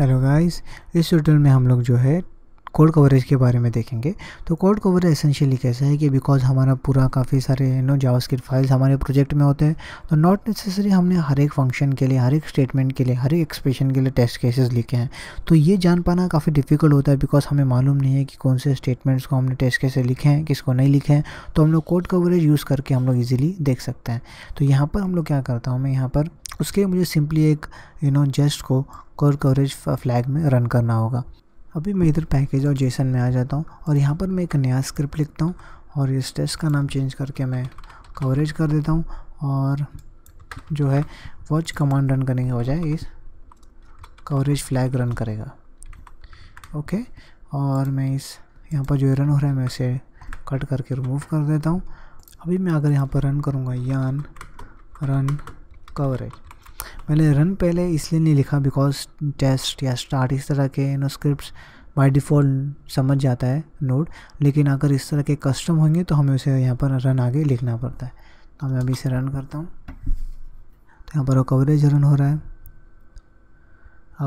hello guys इस tutorial में हम लोग जो है कोड कवरेज के बारे में देखेंगे तो कोड कवरेज एसेंशियली कैसा है कि बिकॉज हमारा पूरा काफ़ी सारे यू नो जावास्क्रिप्ट फाइल्स हमारे प्रोजेक्ट में होते हैं तो नॉट नेसेसरी हमने हर एक फंक्शन के लिए हर एक स्टेटमेंट के लिए हर एक एक्सप्रेशन के लिए टेस्ट केसेस लिखे हैं तो ये जान पाना काफ़ी डिफिकल्ट होता है बिकॉज हमें मालूम नहीं है कि कौन से स्टेटमेंट्स को हमने टेस्ट कैसे लिखे हैं किसको नहीं लिखे हैं तो हम लोग कोड कवरेज यूज़ करके हम लोग ईजिली देख सकते हैं तो यहाँ पर हम लोग क्या करता हूँ मैं यहाँ पर उसके मुझे सिंपली एक यू नो जेस्ट को कोर कवरेज फ्लैग में रन करना होगा अभी मैं इधर पैकेज और जेसन में आ जाता हूँ और यहाँ पर मैं एक नया स्क्रिप्ट लिखता हूँ और इस टेस्ट का नाम चेंज करके मैं कवरेज कर देता हूँ और जो है वॉच कमांड रन करने के बजाय इस कवरेज फ्लैग रन करेगा ओके और मैं इस यहाँ पर जो रन हो रहा है मैं इसे कट करके रिमूव कर देता हूँ अभी मैं अगर यहाँ पर रन करूँगा यान रन कवरेज मैंने रन पहले इसलिए नहीं लिखा बिकॉज टेस्ट या स्टार्ट इस तरह के नो स्क्रिप्ट बाई डिफ़ॉल्ट समझ जाता है नोड लेकिन अगर इस तरह के कस्टम होंगे तो हमें उसे यहाँ पर रन आगे लिखना पड़ता है तो मैं अभी इसे रन करता हूँ तो यहाँ पर वो कवरेज रन हो रहा है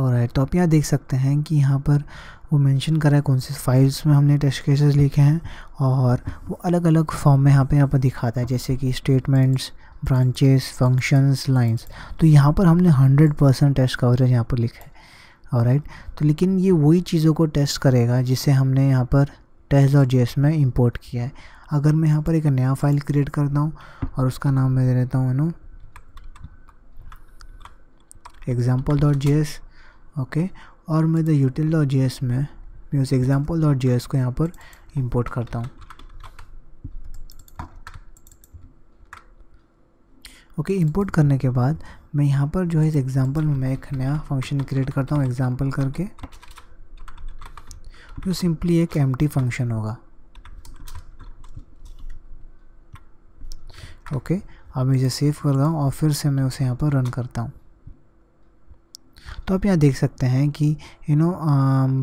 और है तो आप यहाँ देख सकते हैं कि यहाँ पर वो मेंशन करा है कौन से फाइल्स में हमने टेस्ट केसेस लिखे हैं और वो अलग अलग फॉर्म में यहाँ पे यहाँ पर दिखाता है जैसे कि स्टेटमेंट्स ब्रांचेस फंक्शंस लाइन्स तो यहाँ पर हमने हंड्रेड परसेंट टेस्ट कवरेज यहाँ पर लिखा है और राइट तो लेकिन ये वही चीज़ों को टेस्ट करेगा जिसे हमने यहाँ पर टेस्ट और जेस में इंपोर्ट किया है अगर मैं यहाँ पर एक नया फाइल क्रिएट करता हूँ और उसका नाम मैं दे देता हूँ no example dot J S okay और मैं the util dot J S में मैं उस एग्जाम्पल डॉट जे एस को यहाँ पर इंपोर्ट करता हूँ ओके इंपोर्ट करने के बाद मैं यहाँ पर जो है इस एग्ज़ाम्पल में मैं एक नया फंक्शन क्रिएट करता हूँ एग्ज़ाम्पल करके जो सिंपली एक एम फंक्शन होगा ओके अब मैं इसे सेव कर रहा हूँ और फिर से मैं उसे यहाँ पर रन करता हूँ तो आप यहाँ देख सकते हैं कि यू नो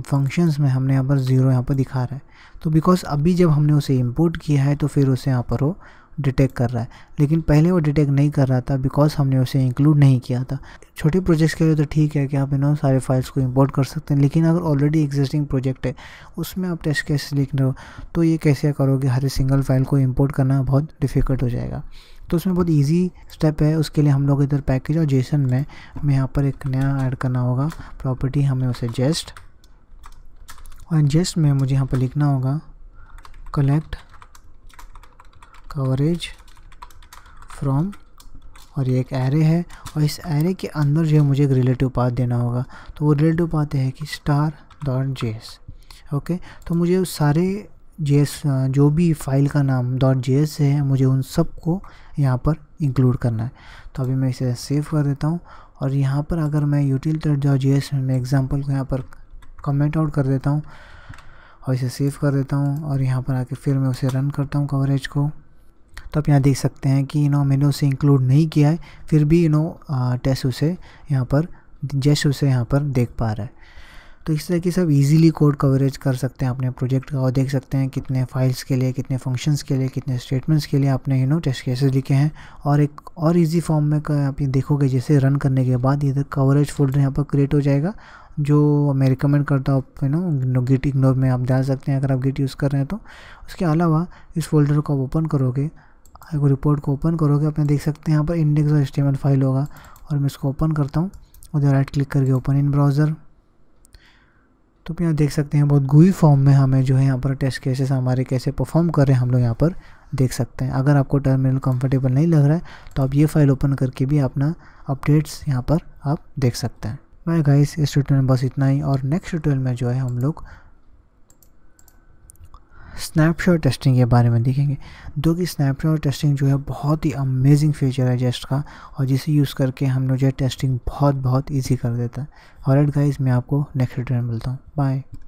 फंक्शंस में हमने यहाँ पर ज़ीरो यहाँ पर दिखा रहा है तो बिकॉज़ अभी जब हमने उसे इंपोर्ट किया है तो फिर उसे यहाँ पर वो डिटेक्ट कर रहा है लेकिन पहले वो डिटेक्ट नहीं कर रहा था बिकॉज हमने उसे इंक्लूड नहीं किया था छोटे प्रोजेक्ट्स के लिए तो ठीक है कि आप इन सारे फाइल्स को इंपोर्ट कर सकते हैं लेकिन अगर ऑलरेडी एग्जिस्टिंग प्रोजेक्ट है उसमें आप टेस्ट कैसे लिख रहे हो तो ये कैसे करोगे हर सिंगल फाइल को इम्पोर्ट करना बहुत डिफ़िकल्ट हो जाएगा तो उसमें बहुत ईजी स्टेप है उसके लिए हम लोग इधर पैकेज और जेसन में हमें यहाँ पर एक नया ऐड करना होगा प्रॉपर्टी हमें उसे जेस्ट और जेस्ट में मुझे यहाँ पर लिखना होगा कलेक्ट कवरेज फ्रॉम और ये एक एरे है और इस एरे के अंदर जो है मुझे एक रिलेटिव पाथ देना होगा तो वो रिलेटिव पाथ है कि स्टार डॉट जे ओके तो मुझे उस सारे जे जो भी फाइल का नाम डॉट जे है मुझे उन सब को यहाँ पर इंक्लूड करना है तो अभी मैं इसे सेव कर देता हूँ और यहाँ पर अगर मैं यूटिल थ्रेड जो जे में एग्जाम्पल को यहाँ पर कमेंट आउट कर देता हूँ और इसे सेव कर देता हूँ और यहाँ पर आके फिर मैं उसे रन करता हूँ कवरेज को तो आप यहाँ देख सकते हैं कि यू नो मैंने उसे इंक्लूड नहीं किया है फिर भी यू नो टेस्ट उसे यहाँ पर जैश उसे यहाँ पर देख पा रहा है तो इस तरह की सब इजीली कोड कवरेज कर सकते हैं अपने प्रोजेक्ट का और देख सकते हैं कितने फाइल्स के लिए कितने फंक्शंस के लिए कितने स्टेटमेंट्स के लिए आपने यू नो टेस्ट केसेस लिखे हैं और एक और इजी फॉर्म में आप ये देखोगे जैसे रन करने के बाद इधर कवरेज फोल्डर यहाँ पर क्रिएट हो जाएगा जो मैं रिकमेंड करता हूँ आप यू नो गिट इग्नोर में आप डाल सकते हैं अगर आप गिट यूज़ कर रहे हैं तो उसके अलावा इस फोल्डर को आप ओपन करोगे एक रिपोर्ट को ओपन करोगे आपने देख सकते हैं यहाँ पर इंडेक्स और एस्टिमेट फाइल होगा और मैं इसको ओपन करता हूँ उधर राइट क्लिक करके ओपन इन ब्राउज़र तो आप यहाँ देख सकते हैं बहुत गुई फॉर्म में हमें जो है यहाँ पर टेस्ट केसेस हमारे कैसे परफॉर्म कर रहे हैं हम लोग यहाँ पर देख सकते हैं अगर आपको टर्मिनल कंफर्टेबल नहीं लग रहा है तो आप ये फाइल ओपन करके भी अपना अपडेट्स यहाँ पर आप देख सकते हैं मैं गाइस इस ट्यूटोरियल में बस इतना ही और नेक्स्ट ट्यूटोरियल में जो है हम लोग स्नैपशॉट टेस्टिंग के बारे में देखेंगे दो कि स्नैपशॉट टेस्टिंग जो है बहुत ही अमेजिंग फीचर है जेस्ट का और जिसे यूज़ करके हम लोग जो है टेस्टिंग बहुत बहुत ईजी कर देता है और एड गाइज मैं आपको नेक्स्ट रिटर्न मिलता हूँ बाय